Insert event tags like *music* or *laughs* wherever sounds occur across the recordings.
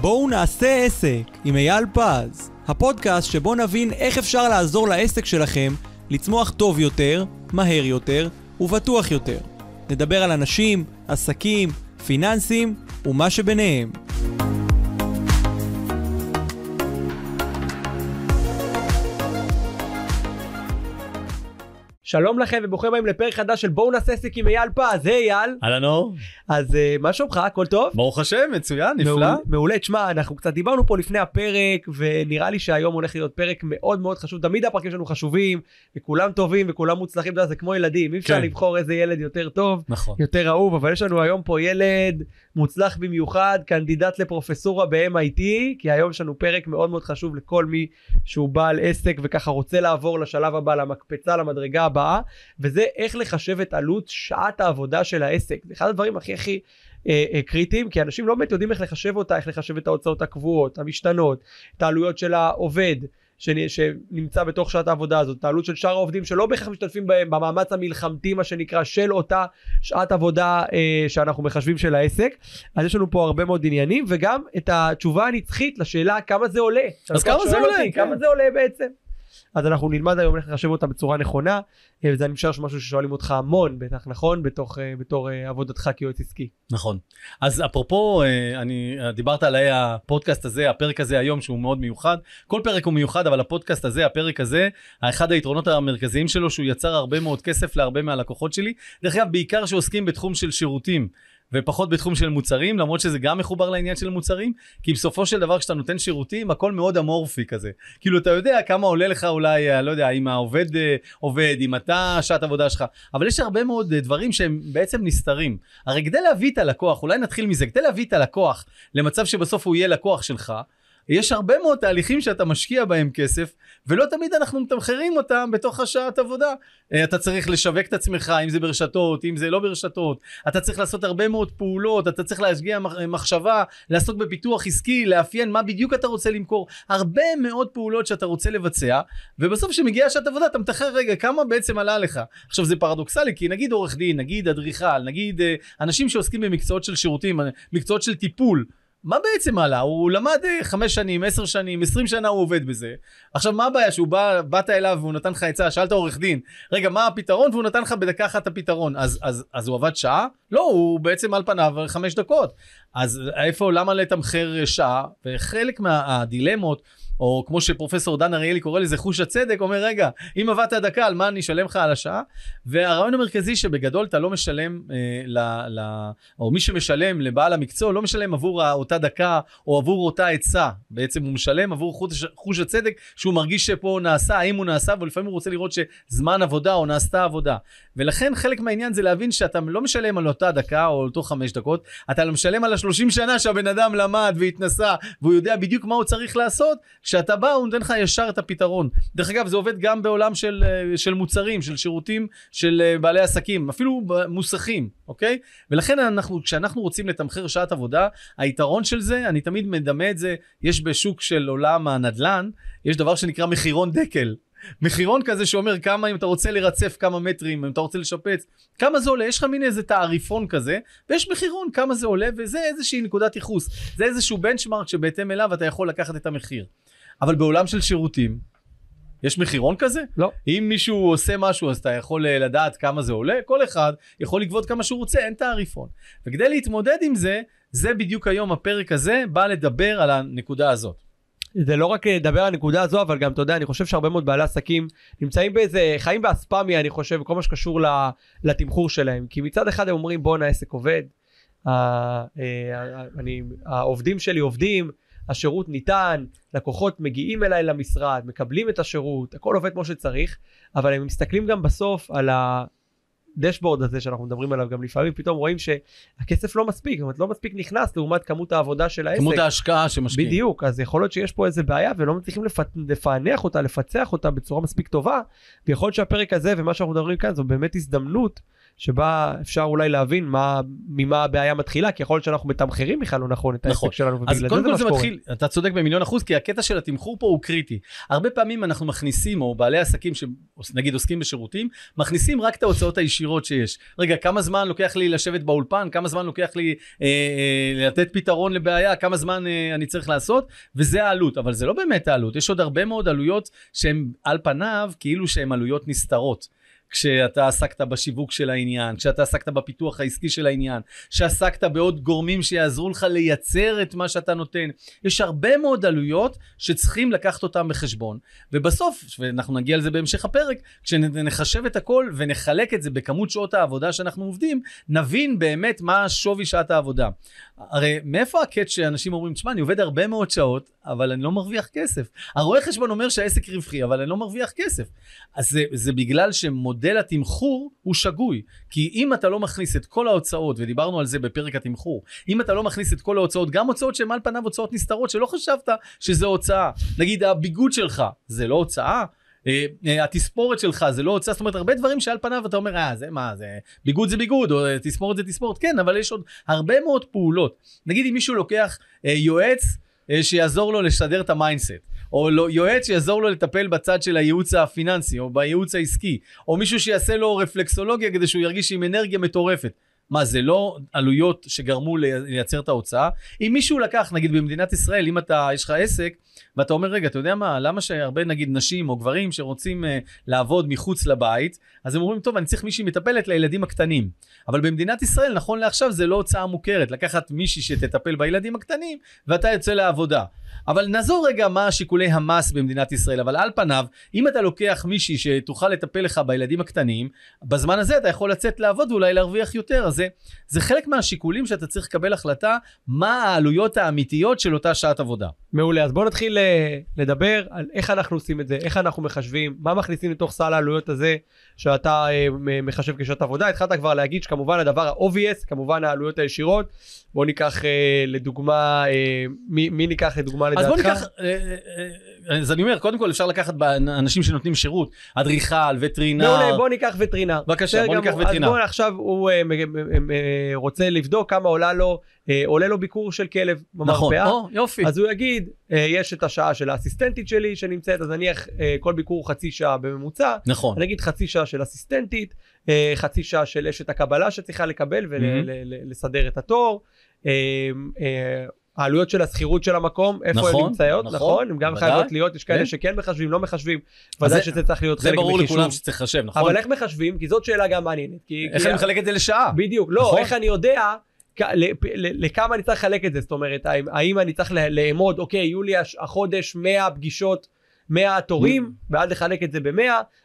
בואו נעשה עסק עם אייל פז, הפודקאסט שבו נבין איך אפשר לעזור לעסק שלכם לצמוח טוב יותר, מהר יותר ובטוח יותר. נדבר על אנשים, עסקים, פיננסים ומה שביניהם. שלום לכם וברוכים הבאים לפרק חדש של בואו נעשה עסק עם אייל פז, היי אייל. אהלן אור. אז uh, מה שלומך, הכל טוב? ברוך השם, מצוין, נפלא. מעול, מעולה, תשמע, אנחנו קצת דיברנו פה לפני הפרק, ונראה לי שהיום הולך להיות פרק מאוד מאוד חשוב, תמיד הפרקים שלנו חשובים, וכולם טובים וכולם מוצלחים, אתה יודע, זה כמו ילדים, אי אפשר כן. לבחור איזה ילד יותר טוב, נכון. יותר אהוב, אבל יש לנו היום פה ילד מוצלח במיוחד, קנדידט לפרופסורה ב-MIT, כי היום יש לנו פרק מאוד מאוד חשוב לכל מי שהוא בעל עסק וככה רוצה לעבור לשלב הבא, למקפצה, למדרגה הבאה, וזה איך לחשב את עלות שעת העבודה של העסק. זה אחד הדברים הכי הכי אה, אה, קריטיים כי אנשים לא באמת יודעים איך לחשב אותה איך לחשב את ההוצאות הקבועות המשתנות את העלויות של העובד שנמצא בתוך שעת העבודה הזאת, את העלות של שאר העובדים שלא בהכרח משתתפים בהם במאמץ המלחמתי מה שנקרא של אותה שעת עבודה אה, שאנחנו מחשבים של העסק. אז יש לנו פה הרבה מאוד עניינים וגם את התשובה הנצחית לשאלה כמה זה עולה. אז כמה זה עולה? אותי, כן. כמה זה עולה בעצם? אז אנחנו נלמד היום איך לחשב אותה בצורה נכונה, אה, וזה אני משער משהו ששואלים אותך המון בטח, נכון? בתוך, אה, בתור אה, עבודתך כיועץ עסקי. נכון. אז אפרופו, אני דיברת על הפודקאסט הזה, הפרק הזה היום שהוא מאוד מיוחד. כל פרק הוא מיוחד, אבל הפודקאסט הזה, הפרק הזה, אחד היתרונות המרכזיים שלו שהוא יצר הרבה מאוד כסף להרבה מהלקוחות שלי. דרך אגב, בעיקר שעוסקים בתחום של שירותים. ופחות בתחום של מוצרים, למרות שזה גם מחובר לעניין של מוצרים, כי בסופו של דבר כשאתה נותן שירותים, הכל מאוד אמורפי כזה. כאילו, אתה יודע כמה עולה לך אולי, אה, לא יודע, אם העובד אה, עובד, אם אתה, שעת עבודה שלך, אבל יש הרבה מאוד אה, דברים שהם בעצם נסתרים. הרי כדי להביא את הלקוח, אולי נתחיל מזה, כדי להביא את הלקוח למצב שבסוף הוא יהיה לקוח שלך, יש הרבה מאוד תהליכים שאתה משקיע בהם כסף, ולא תמיד אנחנו מתמחרים אותם בתוך השעת עבודה. אה, אתה צריך לשווק את עצמך, אם זה ברשתות, אם זה לא ברשתות, אתה צריך לעשות הרבה מאוד פעולות, אתה צריך להשגיע אה, מחשבה, לעסוק בפיתוח עסקי, לאפיין מה בדיוק אתה רוצה למכור, הרבה מאוד פעולות שאתה רוצה לבצע, ובסוף כשמגיעה שעת עבודה אתה מתחר רגע כמה בעצם עלה לך. עכשיו זה פרדוקסלי, כי נגיד עורך דין, נגיד אדריכל, נגיד אה, אנשים שעוסקים במקצועות של שירותים, מקצועות של טיפול, מה בעצם עלה? הוא למד אה, חמש שנים, עשר שנים, עשרים שנה הוא עובד בזה. עכשיו, מה הבעיה שהוא בא, באת אליו והוא נתן לך עצה, שאלת עורך דין, רגע, מה הפתרון? והוא נתן לך בדקה אחת הפתרון. אז, אז, אז הוא עבד שעה? לא, הוא בעצם על פניו חמש דקות. אז איפה, למה לתמחר שעה? וחלק מהדילמות, מה, או כמו שפרופסור דן אריאלי קורא לזה חוש הצדק, אומר, רגע, אם עבדת דקה, על מה אני אשלם לך על השעה? והרעיון המרכזי שבגדול אתה לא משלם, אה, ל, ל, או מי שמשלם לבעל המקצוע, לא משלם עבור אותה דקה, או עבור אותה עצה. בעצם הוא משלם עבור חוש, חוש הצדק שהוא מרגיש שפה נעשה, האם הוא נעשה, ולפעמים הוא רוצה לראות שזמן עבודה או נעשתה עבודה. ולכן חלק מהעניין זה להבין שאתה לא משלם על לאותה דקה או לאותו חמש דקות, אתה משלם על השלושים שנה שהבן אדם למד והתנסה, והוא יודע בדיוק מה הוא צריך לעשות, כשאתה בא הוא נותן לך ישר את הפתרון. דרך אגב, זה עובד גם בעולם של, אה, של מוצרים, של שירותים, של אה, בעלי עסקים, אפילו מוסכים, אוקיי? ולכן אנחנו, כשאנחנו רוצים לתמחר שעת עבודה, היתרון של זה, אני תמיד מדמה את זה, יש בשוק של עולם הנדל"ן, יש דבר שנקרא מחירון דקל. מחירון כזה שאומר כמה אם אתה רוצה לרצף כמה מטרים, אם אתה רוצה לשפץ, כמה זה עולה, יש לך מין איזה תעריפון כזה, ויש מחירון כמה זה עולה, וזה איזושהי נקודת ייחוס, זה איזשהו בנצ'מארק שבהתאם אליו אתה יכול לקחת את המחיר. אבל בעולם של שירותים, יש מחירון כזה? לא. אם מישהו עושה משהו אז אתה יכול אה, לדעת כמה זה עולה, כל אחד יכול לגבות כמה שהוא רוצה, אין תעריפון. וכדי להתמודד עם זה, זה בדיוק היום הפרק הזה בא לדבר על הנקודה הזאת. זה לא רק לדבר אה, על הנקודה הזו, אבל גם, אתה יודע, אני חושב שהרבה מאוד בעלי עסקים נמצאים באיזה, חיים באספמי, אני חושב, כל מה שקשור לתמחור שלהם. כי מצד אחד הם אומרים, בואנה, העסק עובד, אה, העובדים שלי עובדים, השירות ניתן, לקוחות מגיעים אליי למשרד, מקבלים את השירות, הכל עובד כמו שצריך, אבל הם מסתכלים גם בסוף על, הדשבורד הזה שאנחנו מדברים עליו גם לפעמים, פתאום רואים שהכסף לא מספיק, זאת אומרת לא מספיק נכנס לעומת כמות העבודה של העסק. כמות ההשקעה שמשקיעים. בדיוק, אז יכול להיות שיש פה איזה בעיה ולא מצליחים לפ... לפענח אותה, לפצח אותה בצורה מספיק טובה, ויכול להיות שהפרק הזה ומה שאנחנו מדברים כאן זו באמת הזדמנות. שבה אפשר אולי להבין מה, ממה הבעיה מתחילה, כי יכול להיות שאנחנו מתמחרים בכלל לא נכון את נכון. העסק שלנו, ובגלל זה זה מה שקורה. אז קודם כל זה מתחיל, אתה צודק במיליון אחוז, כי הקטע של התמחור פה הוא קריטי. הרבה פעמים אנחנו מכניסים, או בעלי עסקים שנגיד עוסקים בשירותים, מכניסים רק את ההוצאות הישירות שיש. רגע, כמה זמן לוקח לי לשבת באולפן, כמה זמן לוקח לי אה, אה, לתת פתרון לבעיה, כמה זמן אה, אני צריך לעשות, וזה העלות. אבל זה לא באמת העלות, יש עוד הרבה מאוד עלויות שהן על פניו כאילו שהן עלויות נסתרות. כשאתה עסקת בשיווק של העניין, כשאתה עסקת בפיתוח העסקי של העניין, כשעסקת בעוד גורמים שיעזרו לך לייצר את מה שאתה נותן. יש הרבה מאוד עלויות שצריכים לקחת אותן בחשבון. ובסוף, ואנחנו נגיע לזה בהמשך הפרק, כשנחשב את הכל ונחלק את זה בכמות שעות העבודה שאנחנו עובדים, נבין באמת מה שווי שעת העבודה. הרי מאיפה הקט שאנשים אומרים, תשמע, אני עובד הרבה מאוד שעות, אבל אני לא מרוויח כסף. הרואה חשבון אומר שהעסק רווחי, אבל אני לא מרוויח כסף. אז זה, זה בגלל שמוד... מודל התמחור הוא שגוי. כי אם אתה לא מכניס את כל ההוצאות, ודיברנו על זה בפרק התמחור, אם אתה לא מכניס את כל ההוצאות, גם הוצאות שהן על פניו הוצאות נסתרות, שלא חשבת שזה הוצאה. נגיד הביגוד שלך, זה לא הוצאה? אה, אה, התספורת שלך זה לא הוצאה, זאת אומרת הרבה דברים שעל פניו אתה אומר, אה זה מה, זה ביגוד זה ביגוד, או אה, תספורת זה תספורת, כן, אבל יש עוד הרבה מאוד פעולות. נגיד אם מישהו לוקח יועץ שיעזור לו לשדר את המיינדסט. או לא, יועץ שיעזור לו לטפל בצד של הייעוץ הפיננסי, או בייעוץ העסקי, או מישהו שיעשה לו רפלקסולוגיה כדי שהוא ירגיש עם אנרגיה מטורפת. מה זה לא עלויות שגרמו לייצר את ההוצאה? אם מישהו לקח, נגיד במדינת ישראל, אם אתה, יש לך עסק, ואתה אומר, רגע, אתה יודע מה, למה שהרבה נגיד נשים או גברים שרוצים uh, לעבוד מחוץ לבית, אז הם אומרים, טוב, אני צריך מישהי מטפלת לילדים הקטנים. אבל במדינת ישראל, נכון לעכשיו, זה לא הוצאה מוכרת, לקחת מישהי שתטפל בילדים הקטנים, ואתה יוצא לעבודה. אבל נעזור רגע מה שיקולי המס במדינת ישראל, אבל על פניו, אם אתה לוקח מישהי שתוכל לטפל לך בילדים הקטנים, בזמן הזה אתה יכול לצאת לעבוד ואולי להרוויח יותר, אז הזה, זה חלק מהשיקולים שאתה צריך לקבל החלטה מה העלויות האמיתיות של אותה שעת עבודה. מעולה, אז בואו נתחיל אה, לדבר על איך אנחנו עושים את זה, איך אנחנו מחשבים, מה מכניסים לתוך סל העלויות הזה שאתה אה, מחשב כשעת עבודה. התחלת כבר להגיד שכמובן הדבר ה-obvious, כמובן העלויות הישירות. בואו ניקח אה, לדוגמה, מי, מי ניקח לדוגמה לדעתך? אז בואו ניקח אז אני אומר, קודם כל אפשר לקחת אנשים שנותנים שירות, אדריכל, וטרינר. מעולה, בוא ניקח וטרינר. בבקשה, בוא ניקח וטרינר. אז בוא עכשיו הוא אה, רוצה לבדוק כמה עולה לו, אה, עולה לו ביקור של כלב נכון. במרפאה. נכון, יופי. אז הוא יגיד, אה, יש את השעה של האסיסטנטית שלי שנמצאת, אז נניח כל ביקור חצי שעה בממוצע. נכון. אני אגיד חצי שעה של אסיסטנטית, חצי שעה של אשת הקבלה שצריכה לקבל ולסדר את התור. העלויות של השכירות של המקום, איפה נכון, הן נכון. נמצאות, נכון, נכון, הן גם ודאי, חייבות להיות, יש כאלה כן. שכן מחשבים, לא מחשבים, ודאי שזה צריך להיות חלק מחישוב. זה ברור לכולם שצריך לחשב, נכון? אבל איך מחשבים? כי זאת שאלה גם מעניינת. כי, איך כי... אני מחלק את זה לשעה? בדיוק, לא, נכון? איך אני יודע כ... לכמה אני צריך לחלק את זה, זאת אומרת, האם אני צריך לאמוד, אוקיי, יהיו לי החודש 100 פגישות, 100 תורים, ואז לחלק את זה ב-100,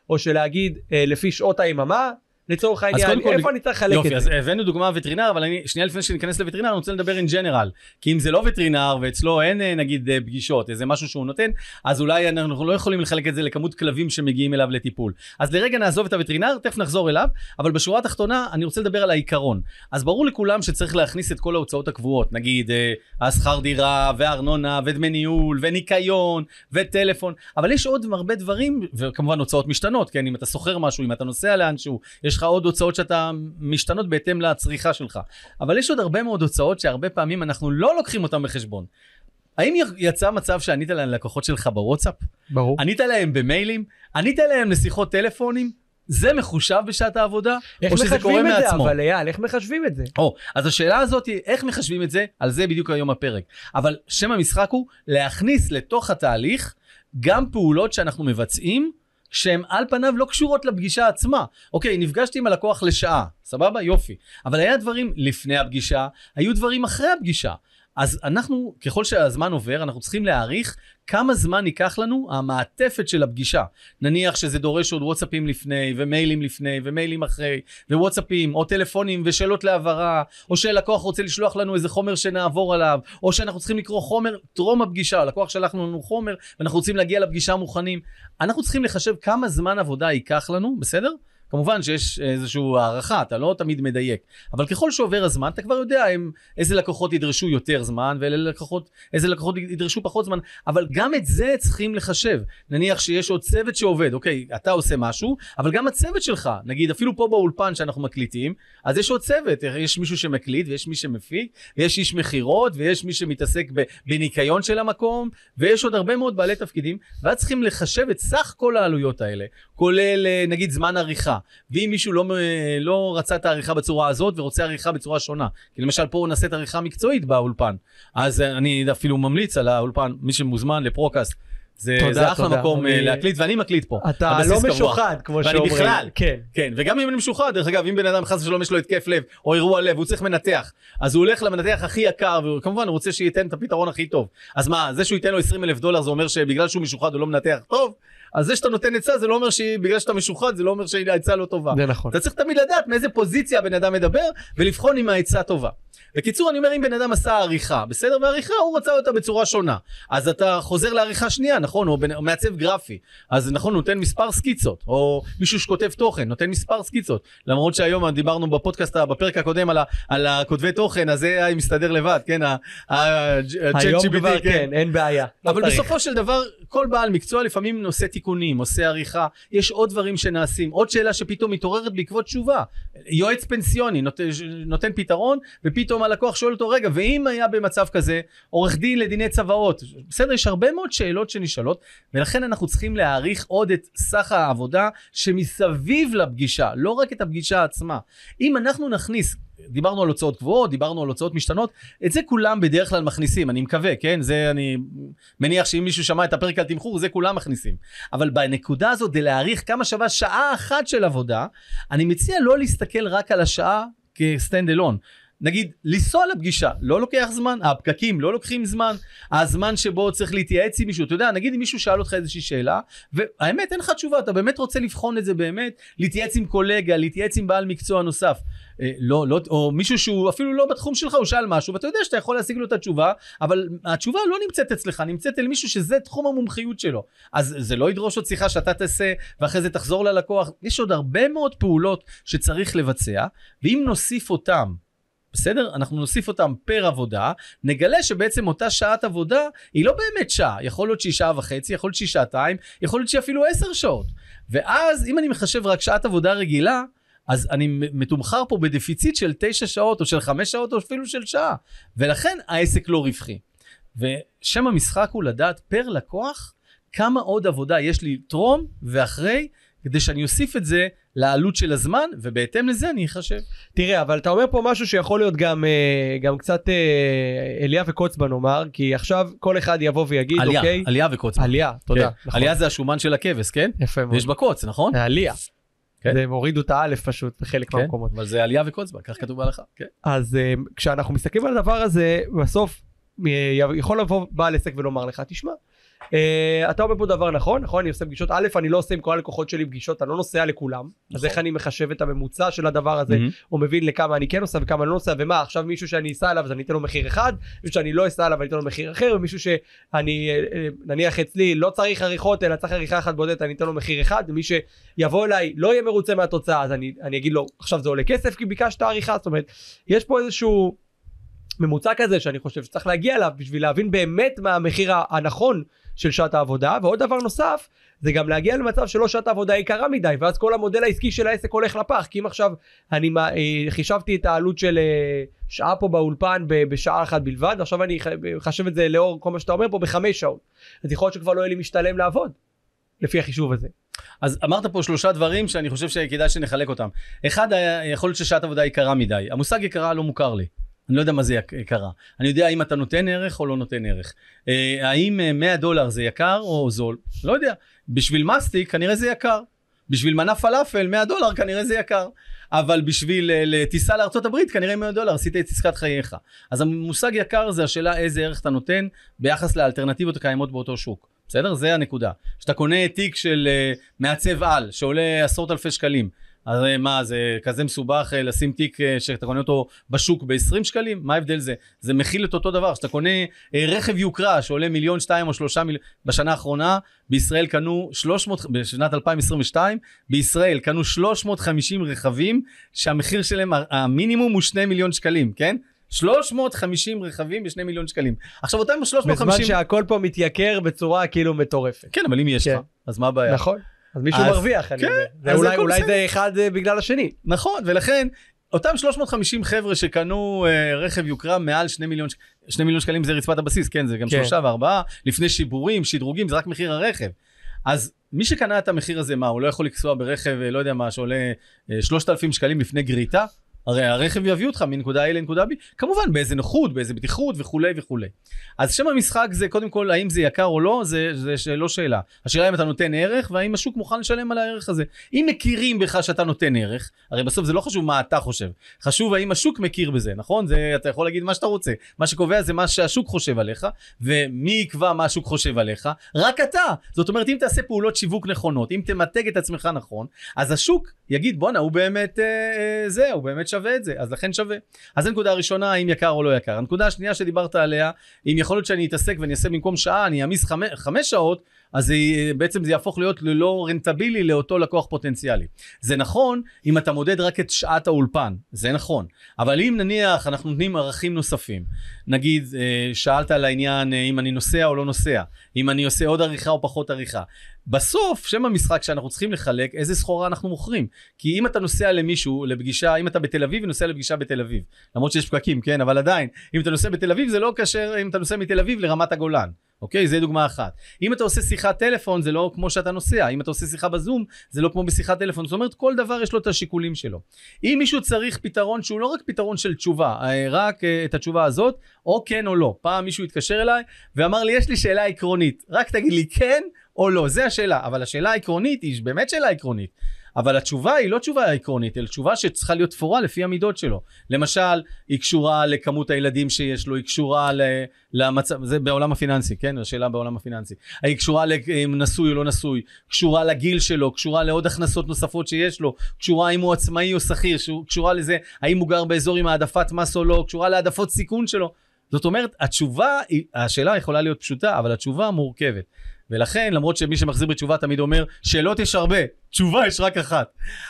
או שלהגיד אה, לפי שעות היממה, לצורך העניין, איפה דוג... אני צריך לחלק את זה? יופי, אז הבאנו דוגמה וטרינר, אבל אני, שנייה לפני שניכנס לווטרינר, אני רוצה לדבר עם ג'נרל. כי אם זה לא וטרינר, ואצלו אין אה, נגיד אה, פגישות, איזה משהו שהוא נותן, אז אולי אנחנו לא יכולים לחלק את זה לכמות כלבים שמגיעים אליו לטיפול. אז לרגע נעזוב את הווטרינר, תכף נחזור אליו, אבל בשורה התחתונה, אני רוצה לדבר על העיקרון. אז ברור לכולם שצריך להכניס את כל ההוצאות הקבועות, נגיד אה, השכר דירה, והארנונה, ודמי ניהול, וניקיון, וטלפון, אבל יש עוד הרבה דברים, וכמובן הוצאות משתנות, כן? אם אתה שוכר משהו, אם אתה נוסע לאנשהו, יש לך עוד הוצאות שאתה משתנות בהתאם לצריכה שלך. אבל יש עוד הרבה מאוד הוצאות שהרבה פעמים אנחנו לא לוקחים אותן בחשבון. האם יצא מצב שענית ללקוחות שלך בוואטסאפ? ברור. ענית להם במיילים? ענית להם לשיחות טלפונים? זה מחושב בשעת העבודה, או שזה קורה מעצמו? איך מחשבים את זה, אבל אייל, איך מחשבים את זה? או, אז השאלה הזאת היא, איך מחשבים את זה? על זה בדיוק היום הפרק. אבל שם המשחק הוא להכניס לתוך התהליך גם פעולות שאנחנו מבצעים, שהן על פניו לא קשורות לפגישה עצמה. אוקיי, נפגשתי עם הלקוח לשעה, סבבה? יופי. אבל היה דברים לפני הפגישה, היו דברים אחרי הפגישה. אז אנחנו, ככל שהזמן עובר, אנחנו צריכים להעריך כמה זמן ייקח לנו המעטפת של הפגישה. נניח שזה דורש עוד וואטסאפים לפני, ומיילים לפני, ומיילים אחרי, ווואטסאפים, או טלפונים, ושאלות להעברה, או שלקוח רוצה לשלוח לנו איזה חומר שנעבור עליו, או שאנחנו צריכים לקרוא חומר טרום הפגישה, הלקוח שלח לנו חומר, ואנחנו רוצים להגיע לפגישה מוכנים. אנחנו צריכים לחשב כמה זמן עבודה ייקח לנו, בסדר? כמובן שיש איזושהי הערכה, אתה לא תמיד מדייק, אבל ככל שעובר הזמן אתה כבר יודע אם, איזה לקוחות ידרשו יותר זמן ואיזה לקוחות, לקוחות ידרשו פחות זמן, אבל גם את זה צריכים לחשב. נניח שיש עוד צוות שעובד, אוקיי, אתה עושה משהו, אבל גם הצוות שלך, נגיד אפילו פה באולפן שאנחנו מקליטים, אז יש עוד צוות, יש מישהו שמקליט ויש מי שמפיק, ויש איש מכירות ויש מי שמתעסק בניקיון של המקום, ויש עוד הרבה מאוד בעלי תפקידים, ואז צריכים לחשב את סך כל העלויות האלה, כולל אה, נגיד זמן עריכה, ואם מישהו לא, לא רצה את העריכה בצורה הזאת ורוצה עריכה בצורה שונה, כי למשל פה נעשה את העריכה המקצועית באולפן, אז אני אפילו ממליץ על האולפן, מי שמוזמן לפרוקאסט. זה, תודה, זה אחלה תודה. מקום אני... אה, להקליט, ואני מקליט פה. אתה לא משוחד, כמו שאומרים. ואני בכלל, כן. כן. וגם אם אני משוחד, דרך אגב, אם בן אדם חס ושלום יש לו התקף לב, או אירוע לב, הוא צריך מנתח. אז הוא הולך למנתח הכי יקר, וכמובן הוא רוצה שייתן את הפתרון הכי טוב. אז מה, זה שהוא ייתן לו 20 אלף דולר, זה אומר שבגלל שהוא משוחד הוא לא מנתח טוב? אז זה שאתה נותן עצה זה לא אומר שהיא בגלל שאתה משוחד זה לא אומר שהעצה לא טובה. זה נכון. אתה צריך תמיד לדעת מאיזה פוזיציה הבן אדם מדבר ולבחון אם העצה טובה. בקיצור אני אומר אם בן אדם עשה עריכה בסדר ועריכה הוא רצה אותה בצורה שונה אז אתה חוזר לעריכה שנייה נכון או, בנ... או מעצב גרפי אז נכון נותן מספר סקיצות או מישהו שכותב תוכן נותן מספר סקיצות למרות שהיום דיברנו בפודקאסט בפרק הקודם על, ה... על הכותבי תוכן אז זה מסתדר לבד כן ה... ה... היום כבר כן, כן אין בעיה לא אבל בסופו של דבר כל בעל מקצוע לפעמים נושא תיקונים, עושה עריכה, יש עוד דברים שנעשים, עוד שאלה שפתאום מתעוררת בעקבות תשובה. יועץ פנסיוני נותן, נותן פתרון, ופתאום הלקוח שואל אותו, רגע, ואם היה במצב כזה, עורך דין לדיני צוואות, בסדר, יש הרבה מאוד שאלות שנשאלות, ולכן אנחנו צריכים להעריך עוד את סך העבודה שמסביב לפגישה, לא רק את הפגישה עצמה. אם אנחנו נכניס דיברנו על הוצאות קבועות, דיברנו על הוצאות משתנות, את זה כולם בדרך כלל מכניסים, אני מקווה, כן? זה אני מניח שאם מישהו שמע את הפרק על תמחור, זה כולם מכניסים. אבל בנקודה הזאת, זה להעריך כמה שווה שעה אחת של עבודה, אני מציע לא להסתכל רק על השעה כסטנד אלון. נגיד, לנסוע לפגישה, לא לוקח זמן, הפקקים לא לוקחים זמן, הזמן שבו צריך להתייעץ עם מישהו, אתה יודע, נגיד אם מישהו שאל אותך איזושהי שאלה, והאמת אין לך תשובה, אתה באמת רוצה לבחון את זה באמת, להתייעץ עם קולגה, להתייעץ עם בעל מקצוע נוסף. אה, לא, לא, או מישהו שהוא אפילו לא בתחום שלך, הוא שאל משהו, ואתה יודע שאתה יכול להשיג לו את התשובה, אבל התשובה לא נמצאת אצלך, נמצאת אל מישהו שזה תחום המומחיות שלו. אז זה לא ידרוש עוד שיחה שאתה תעשה, ואחרי זה תחזור ללקוח. יש עוד הרבה מאוד פעולות שצריך לבצע, ואם נוסיף אותם בסדר? אנחנו נוסיף אותם פר עבודה, נגלה שבעצם אותה שעת עבודה היא לא באמת שעה, יכול להיות שהיא שעה וחצי, יכול להיות שהיא שעתיים, יכול להיות שהיא אפילו עשר שעות. ואז אם אני מחשב רק שעת עבודה רגילה, אז אני מתומחר פה בדפיציט של תשע שעות או של חמש שעות או אפילו של שעה, ולכן העסק לא רווחי. ושם המשחק הוא לדעת פר לקוח כמה עוד עבודה יש לי טרום ואחרי, כדי שאני אוסיף את זה לעלות של הזמן, ובהתאם לזה אני אחשב. תראה, אבל אתה אומר פה משהו שיכול להיות גם, אה, גם קצת אה, אליה וקוץ נאמר, כי עכשיו כל אחד יבוא ויגיד, עליה, אוקיי... עליה וקוץ עליה, תודה. כן. נכון. עליה זה השומן של הכבש, כן? יפה מאוד. ויש בה קוץ, נכון? עליה. כן. זה הם הורידו את האלף פשוט בחלק כן, מהמקומות. אבל זה עלייה וכל זמן, כך כתוב בהלכה. כן. אז אה, כשאנחנו מסתכלים על הדבר הזה, בסוף אה, יכול לבוא בעל עסק ולומר לך, תשמע, Uh, אתה אומר פה דבר נכון, נכון? אני עושה פגישות, א', אני לא עושה עם כל הלקוחות שלי פגישות, אני לא נוסע לכולם, נכון. אז איך אני מחשב את הממוצע של הדבר הזה, Mm-hmm. או מבין לכמה אני כן עושה וכמה אני לא עושה, ומה, עכשיו מישהו שאני אסע אליו אז אני אתן לו מחיר אחד, מישהו שאני לא אסע אליו אני אתן לו מחיר אחר, ומישהו שאני, אה, אה, נניח אצלי, לא צריך עריכות, אלא צריך עריכה אחת בודדת, אני אתן לו מחיר אחד, ומי שיבוא אליי לא יהיה מרוצה מהתוצאה, אז אני, אני אגיד לו, עכשיו זה עולה כסף כי ביקשת עריכה, זאת אומרת, יש פה איזשהו... ממוצע כזה שאני חושב שצריך להגיע אליו בשביל להבין באמת מה המחיר הנכון של שעת העבודה, ועוד דבר נוסף, זה גם להגיע למצב שלא שעת העבודה יקרה מדי, ואז כל המודל העסקי של העסק הולך לפח, כי אם עכשיו אני אה, חישבתי את העלות של אה, שעה פה באולפן בשעה אחת בלבד, עכשיו אני אחשב את זה לאור כל מה שאתה אומר פה בחמש שעות, אז יכול להיות שכבר לא יהיה לי משתלם לעבוד, לפי החישוב הזה. אז אמרת פה שלושה דברים שאני חושב שכדאי שנחלק אותם. אחד, יכול להיות ששעת עבודה יקרה מדי. המושג יקרה לא מוכר לי. אני לא יודע מה זה יקרה. אני יודע אם אתה נותן ערך או לא נותן ערך. אה, האם 100 אה, דולר זה יקר או זול? לא יודע. בשביל מסטיק כנראה זה יקר. בשביל מנה פלאפל 100 דולר כנראה זה יקר. אבל בשביל אה, לטיסה לארצות הברית כנראה 100 דולר עשית את עסקת חייך. אז המושג יקר זה השאלה איזה ערך אתה נותן ביחס לאלטרנטיבות הקיימות באותו שוק. בסדר? זה הנקודה. כשאתה קונה תיק של uh, מעצב על שעולה עשרות אלפי שקלים, אז אה, מה זה כזה מסובך אה, לשים תיק אה, שאתה קונה אותו בשוק ב-20 שקלים? מה ההבדל זה? זה מכיל את אותו דבר, כשאתה קונה רכב יוקרה שעולה מיליון, שתיים או שלושה מיליון, בשנה האחרונה בישראל קנו 300, בשנת 2022, בישראל קנו 350 רכבים שהמחיר שלהם המינימום הוא 2 מיליון שקלים, כן? 350 רכבים ב-2 מיליון שקלים. עכשיו אותם 350... בזמן שהכל פה מתייקר בצורה כאילו מטורפת. כן, אבל אם יש כן. לך, אז מה הבעיה? נכון. אז מישהו אז, מרוויח, כן, אני אומר. זה אולי זה אחד אה, בגלל השני. נכון, ולכן אותם 350 חבר'ה שקנו אה, רכב יוקרה מעל 2 מיליון, 2 מיליון שקלים זה רצפת הבסיס, כן, זה גם כן. שלושה וארבעה, לפני שיבורים, שדרוגים, זה רק מחיר הרכב. אז מי שקנה את המחיר הזה, מה, הוא לא יכול לקסוע ברכב, אה, לא יודע מה, שעולה 3,000 אה, שקלים לפני גריטה? הרי הרכב יביא אותך מנקודה A לנקודה B, כמובן באיזה נוחות, באיזה בטיחות וכולי וכולי. אז שם המשחק זה קודם כל האם זה יקר או לא, זה, זה, זה לא שאלה. השאלה אם אתה נותן ערך והאם השוק מוכן לשלם על הערך הזה. אם מכירים בך שאתה נותן ערך, הרי בסוף זה לא חשוב מה אתה חושב, חשוב האם השוק מכיר בזה, נכון? זה, אתה יכול להגיד מה שאתה רוצה. מה שקובע זה מה שהשוק חושב עליך, ומי יקבע מה השוק חושב עליך? רק אתה. זאת אומרת אם תעשה פעולות שיווק נכונות, אם תמתג את עצמך נכון, אז השוק יגיד בואנה הוא באמת אה, אה זה, הוא באמת שווה את זה, אז לכן שווה. אז זו נקודה הראשונה, האם יקר או לא יקר. הנקודה השנייה שדיברת עליה, אם יכול להיות שאני אתעסק ואני אעשה במקום שעה, אני אעמיס חמש, חמש שעות, אז זה, בעצם זה יהפוך להיות ללא רנטבילי לאותו לקוח פוטנציאלי. זה נכון אם אתה מודד רק את שעת האולפן, זה נכון. אבל אם נניח אנחנו נותנים ערכים נוספים, נגיד אה, שאלת על העניין אה, אם אני נוסע או לא נוסע, אם אני עושה עוד עריכה או פחות עריכה. בסוף שם המשחק שאנחנו צריכים לחלק איזה סחורה אנחנו מוכרים כי אם אתה נוסע למישהו לפגישה אם אתה בתל אביב נוסע לפגישה בתל אביב למרות שיש פקקים כן אבל עדיין אם אתה נוסע בתל אביב זה לא קשר אם אתה נוסע מתל אביב לרמת הגולן אוקיי? זה דוגמה אחת. אם אתה עושה שיחת טלפון, זה לא כמו שאתה נוסע. אם אתה עושה שיחה בזום, זה לא כמו בשיחת טלפון. זאת אומרת, כל דבר יש לו את השיקולים שלו. אם מישהו צריך פתרון שהוא לא רק פתרון של תשובה, אה, רק אה, את התשובה הזאת, או כן או לא. פעם מישהו התקשר אליי ואמר לי, יש לי שאלה עקרונית, רק תגיד לי כן או לא, זה השאלה. אבל השאלה העקרונית היא באמת שאלה עקרונית. אבל התשובה היא לא תשובה עקרונית, אלא תשובה שצריכה להיות תפורה לפי המידות שלו. למשל, היא קשורה לכמות הילדים שיש לו, היא קשורה למצב, זה בעולם הפיננסי, כן? השאלה בעולם הפיננסי. היא קשורה אם נשוי או לא נשוי, קשורה לגיל שלו, קשורה לעוד הכנסות נוספות שיש לו, קשורה אם הוא עצמאי או שכיר, קשורה לזה האם הוא גר באזור עם העדפת מס או לא, קשורה להעדפות סיכון שלו. זאת אומרת, התשובה, השאלה יכולה להיות פשוטה, אבל התשובה מורכבת. ולכן, למרות שמי שמחזיר בתשובה תמיד אומר, שאלות יש הרבה, תשובה יש רק אחת.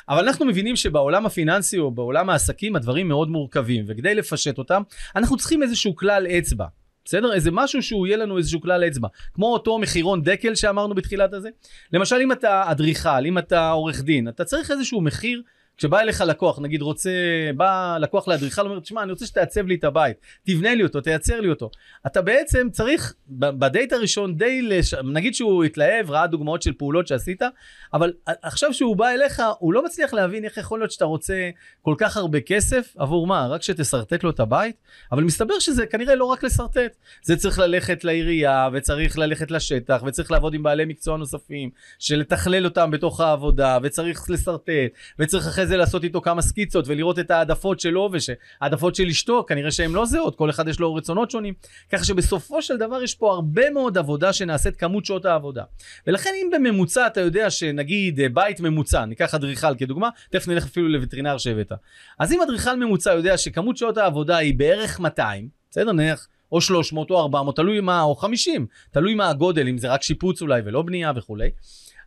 אבל אנחנו מבינים שבעולם הפיננסי או בעולם העסקים הדברים מאוד מורכבים, וכדי לפשט אותם, אנחנו צריכים איזשהו כלל אצבע. בסדר? איזה משהו שהוא יהיה לנו איזשהו כלל אצבע. כמו אותו מחירון דקל שאמרנו בתחילת הזה. למשל, אם אתה אדריכל, אם אתה עורך דין, אתה צריך איזשהו מחיר כשבא אליך לקוח, נגיד רוצה, בא לקוח לאדריכל, אומר, תשמע, אני רוצה שתעצב לי את הבית, תבנה לי אותו, תייצר לי אותו. אתה בעצם צריך, בדייט הראשון די, לש... נגיד שהוא התלהב, ראה דוגמאות של פעולות שעשית, אבל עכשיו שהוא בא אליך, הוא לא מצליח להבין איך יכול להיות שאתה רוצה כל כך הרבה כסף, עבור מה? רק שתשרטט לו את הבית? אבל מסתבר שזה כנראה לא רק לשרטט, זה צריך ללכת לעירייה, וצריך ללכת לשטח, וצריך לעבוד עם בעלי מקצוע נוספים, שלתכלל אותם בתוך העבודה, וצריך לשרטט, וצריך אחרי זה זה לעשות איתו כמה סקיצות ולראות את העדפות שלו והעדפות של אשתו, כנראה שהן לא זהות, כל אחד יש לו רצונות שונים. ככה שבסופו של דבר יש פה הרבה מאוד עבודה שנעשית כמות שעות העבודה. ולכן אם בממוצע אתה יודע שנגיד אה, בית ממוצע, ניקח אדריכל כדוגמה, תכף נלך אפילו לווטרינר שהבאת. אז אם אדריכל ממוצע יודע שכמות שעות העבודה היא בערך 200, בסדר? נניח או 300 או 400, תלוי מה, או 50, תלוי מה הגודל, אם זה רק שיפוץ אולי ולא בנייה וכולי.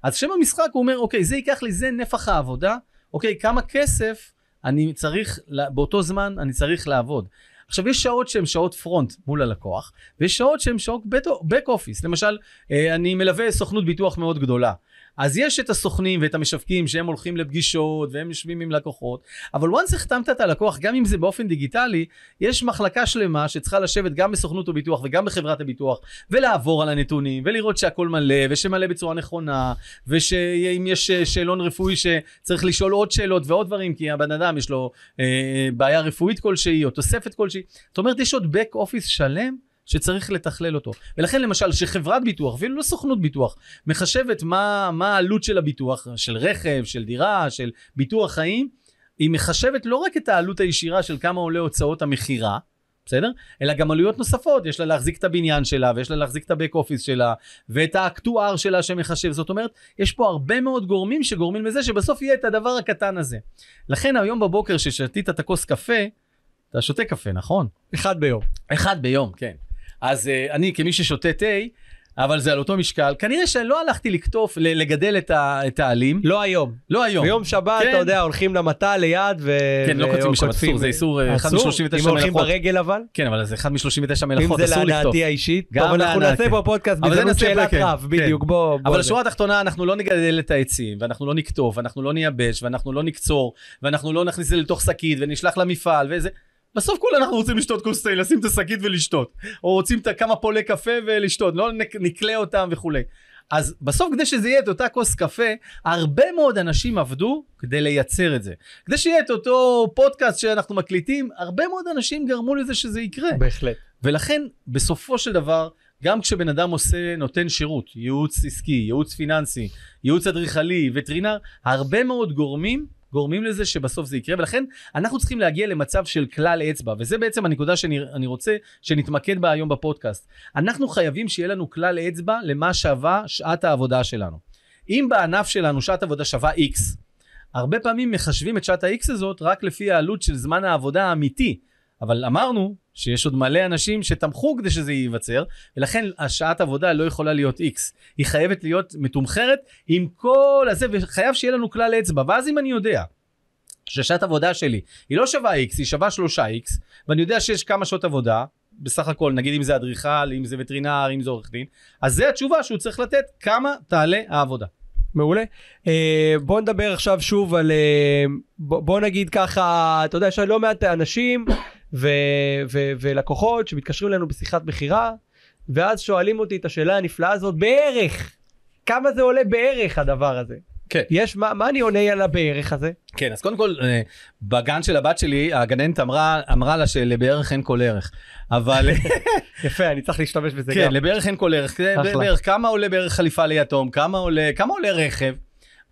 אז שם המשחק הוא אומר, אוקיי, זה ייקח לי, זה נפח העבודה, אוקיי, כמה כסף אני צריך, באותו זמן אני צריך לעבוד. עכשיו יש שעות שהן שעות פרונט מול הלקוח ויש שעות שהן שעות בק אופיס למשל אה, אני מלווה סוכנות ביטוח מאוד גדולה אז יש את הסוכנים ואת המשווקים שהם הולכים לפגישות והם יושבים עם לקוחות, אבל once החתמת את הלקוח, גם אם זה באופן דיגיטלי, יש מחלקה שלמה שצריכה לשבת גם בסוכנות הביטוח וגם בחברת הביטוח, ולעבור על הנתונים, ולראות שהכל מלא, ושמלא בצורה נכונה, ושאם יש אה, שאלון רפואי שצריך לשאול עוד שאלות ועוד דברים, כי הבן אדם יש לו אה, אה בעיה רפואית כלשהי, או תוספת כלשהי. זאת אומרת, יש עוד back office שלם שצריך לתכלל אותו. ולכן למשל, שחברת ביטוח, אפילו לא סוכנות ביטוח, מחשבת מה, מה העלות של הביטוח, של רכב, של דירה, של ביטוח חיים, היא מחשבת לא רק את העלות הישירה של כמה עולה הוצאות המכירה, בסדר? אלא גם עלויות נוספות, יש לה להחזיק את הבניין שלה, ויש לה להחזיק את הבק אופיס שלה, ואת האקטואר שלה שמחשב. זאת אומרת, יש פה הרבה מאוד גורמים שגורמים לזה שבסוף יהיה את הדבר הקטן הזה. לכן היום בבוקר ששתית את הכוס קפה, אתה שותה קפה, נכון? אחד ביום. אחד ביום, כן. אז uh, אני, כמי ששותה תה, אבל זה על אותו משקל. כנראה שלא הלכתי לקטוף, לגדל את, ה, את העלים. לא היום. לא היום. ביום שבת, כן. אתה יודע, הולכים למטע ליד ו... כן, לא קוטפים משם, אסור, זה איסור, אה, אה, אחד מ-39 מלאכות. אם הולכים ברגל אבל? כן, אבל זה אחד מ-39 מלאכות, אסור לקטוף. אם זה להנאתי האישית. גם טוב, אנחנו נעשה פה פודקאסט אבל זה בזמנות שאלה קרב, כן. בדיוק, בוא... אבל לשורה התחתונה, אנחנו לא נגדל את העצים, ואנחנו לא נקטוף, ואנחנו לא נייבש, ואנחנו לא נקצור, ואנחנו לא נכניס את זה לתוך שקית, ונשלח למפעל, וזה... בסוף כולנו אנחנו רוצים לשתות כוס תה, לשים את השקית ולשתות. או רוצים את כמה פולי קפה ולשתות, לא נקלה אותם וכולי. אז בסוף כדי שזה יהיה את אותה כוס קפה, הרבה מאוד אנשים עבדו כדי לייצר את זה. כדי שיהיה את אותו פודקאסט שאנחנו מקליטים, הרבה מאוד אנשים גרמו לזה שזה יקרה. בהחלט. ולכן, בסופו של דבר, גם כשבן אדם עושה, נותן שירות, ייעוץ עסקי, ייעוץ פיננסי, ייעוץ אדריכלי, וטרינר, הרבה מאוד גורמים גורמים לזה שבסוף זה יקרה, ולכן אנחנו צריכים להגיע למצב של כלל אצבע, וזה בעצם הנקודה שאני רוצה שנתמקד בה היום בפודקאסט. אנחנו חייבים שיהיה לנו כלל אצבע למה שווה שעת העבודה שלנו. אם בענף שלנו שעת עבודה שווה X, הרבה פעמים מחשבים את שעת ה-X הזאת רק לפי העלות של זמן העבודה האמיתי, אבל אמרנו שיש עוד מלא אנשים שתמכו כדי שזה ייווצר, ולכן השעת עבודה לא יכולה להיות X. היא חייבת להיות מתומחרת עם כל הזה, וחייב שיהיה לנו כלל אצבע. ואז אם אני יודע ששעת עבודה שלי היא לא שווה X, היא שווה 3X, ואני יודע שיש כמה שעות עבודה, בסך הכל, נגיד אם זה אדריכל, אם זה וטרינר, אם זה עורך דין, אז זה התשובה שהוא צריך לתת, כמה תעלה העבודה. מעולה. Uh, בוא נדבר עכשיו שוב על... Uh, אה, בוא, בוא נגיד ככה, אתה יודע, יש לא מעט אנשים ו- ו- ולקוחות שמתקשרים אלינו בשיחת מכירה, ואז שואלים אותי את השאלה הנפלאה הזאת בערך. כמה זה עולה בערך הדבר הזה? כן. יש, מה, מה אני עונה על הבערך הזה? כן, אז קודם כל, אה, בגן של הבת שלי, הגננת אמרה, אמרה לה שלבערך אין כל ערך. אבל... *laughs* יפה, אני צריך להשתמש בזה כן, גם. כן, לבערך אין כל ערך. אחלה. בערך, כמה עולה בערך חליפה ליתום? כמה עולה, כמה עולה רכב?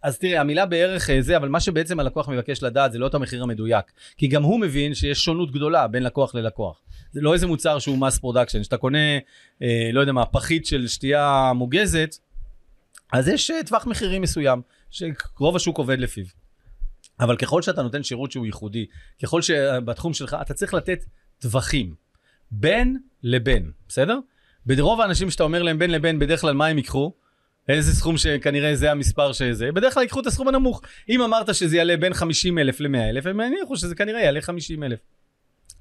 אז תראה, המילה בערך אה, זה, אבל מה שבעצם הלקוח מבקש לדעת זה לא את המחיר המדויק. כי גם הוא מבין שיש שונות גדולה בין לקוח ללקוח. זה לא איזה מוצר שהוא מס פרודקשן, שאתה קונה, אה, לא יודע מה, פחית של שתייה מוגזת, אז יש אה, טווח מחירים מסוים, שרוב השוק עובד לפיו. אבל ככל שאתה נותן שירות שהוא ייחודי, ככל שבתחום שלך, אתה צריך לתת טווחים. בין לבין, בסדר? ברוב האנשים שאתה אומר להם בין לבין, בדרך כלל מה הם ייקחו? איזה סכום שכנראה זה המספר שזה, בדרך כלל ייקחו את הסכום הנמוך. אם אמרת שזה יעלה בין 50 אלף ל-100 אלף, הם יניחו שזה כנראה יעלה 50 אלף.